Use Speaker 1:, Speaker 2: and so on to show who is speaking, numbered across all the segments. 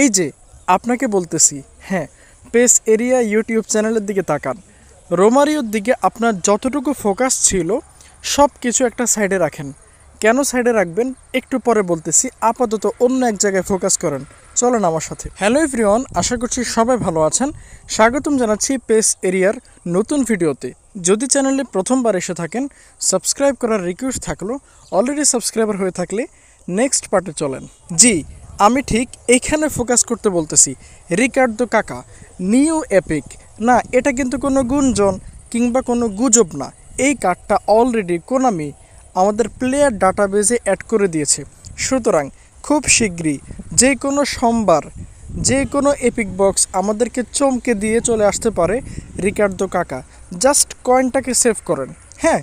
Speaker 1: এই যে আপনাকে বলতেছি হ্যাঁ পেস এরিয়া ইউটিউব চ্যানেলের দিকে তাকান রোমারিওর দিকে আপনার যতটুকু ফোকাস ছিল সব কিছু একটা সাইডে রাখেন কেন সাইডে রাখবেন একটু পরে বলতেছি আপাতত অন্য এক জায়গায় ফোকাস করেন চলেন আমার সাথে হ্যালো এভরিওয়ান আশা করছি সবাই ভালো আছেন স্বাগতম জানাচ্ছি পেস এরিয়ার নতুন ভিডিওতে যদি চ্যানেলে প্রথমবার এসে থাকেন সাবস্ক্রাইব করার রিকোয়েস্ট থাকলো অলরেডি সাবস্ক্রাইবার হয়ে থাকলে নেক্সট পার্টে চলেন জি আমি ঠিক এইখানে ফোকাস করতে বলতেছি রিকার্ডো কাকা নিউ এপিক না এটা কিন্তু কোনো গুঞ্জন কিংবা কোনো গুজব না এই কার্ডটা অলরেডি কোনামি আমাদের প্লেয়ার ডাটাবেজে অ্যাড করে দিয়েছে সুতরাং খুব শীঘ্রই যে কোনো সোমবার যে কোনো এপিক বক্স আমাদেরকে চমকে দিয়ে চলে আসতে পারে দো কাকা জাস্ট কয়েনটাকে সেভ করেন হ্যাঁ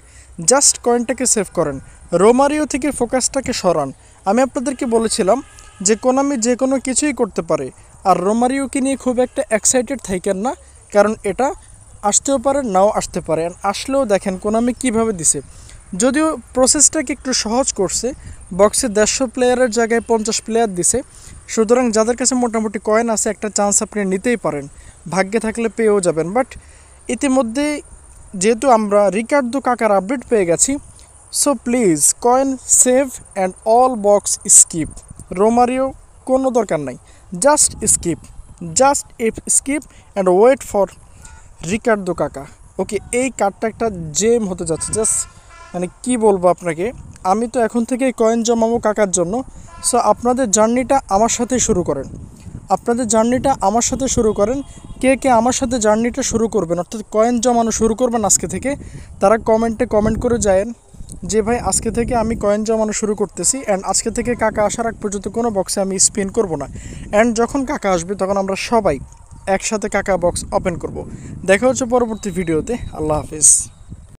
Speaker 1: জাস্ট কয়েনটাকে সেভ করেন রোমারিও থেকে ফোকাসটাকে সরান আমি আপনাদেরকে বলেছিলাম যে কোনামি যে কোনো কিছুই করতে পারে আর রোমারিওকে নিয়ে খুব একটা এক্সাইটেড থাকেন না কারণ এটা আসতেও পারে নাও আসতে পারে আসলেও দেখেন কোনামি কিভাবে দিছে যদিও প্রসেসটাকে একটু সহজ করছে বক্সে দেড়শো প্লেয়ারের জায়গায় পঞ্চাশ প্লেয়ার দিছে সুতরাং যাদের কাছে মোটামুটি কয়েন আছে একটা চান্স আপনি নিতেই পারেন ভাগ্যে থাকলে পেয়েও যাবেন বাট ইতিমধ্যে যেহেতু আমরা রিকার্ডো কাকার আপডেট পেয়ে গেছি so please coin save and all box skip Romario কোনো দরকার নাই just skip just if skip and wait for the Kaka ওকে এই কার্ডটা একটা জেম হতে যাচ্ছে জাস্ট মানে কি বলবো আপনাকে আমি তো এখন থেকে কয়েন জমাবো কাকার জন্য সো আপনাদের জার্নিটা আমার সাথে শুরু করেন আপনাদের জার্নিটা আমার সাথে শুরু করেন কে কে আমার সাথে জার্নিটা শুরু করবেন অর্থাৎ কয়েন জমানো শুরু করবেন আজকে থেকে তারা কমেন্টে কমেন্ট করে যায়েন যে ভাই আজকে থেকে আমি কয়েন জমানো শুরু করতেছি অ্যান্ড আজকে থেকে কাকা আসার আগ পর্যন্ত কোনো বক্সে আমি স্পিন করব না অ্যান্ড যখন কাকা আসবে তখন আমরা সবাই একসাথে কাকা বক্স ওপেন করব। দেখা হচ্ছে পরবর্তী ভিডিওতে আল্লাহ হাফিজ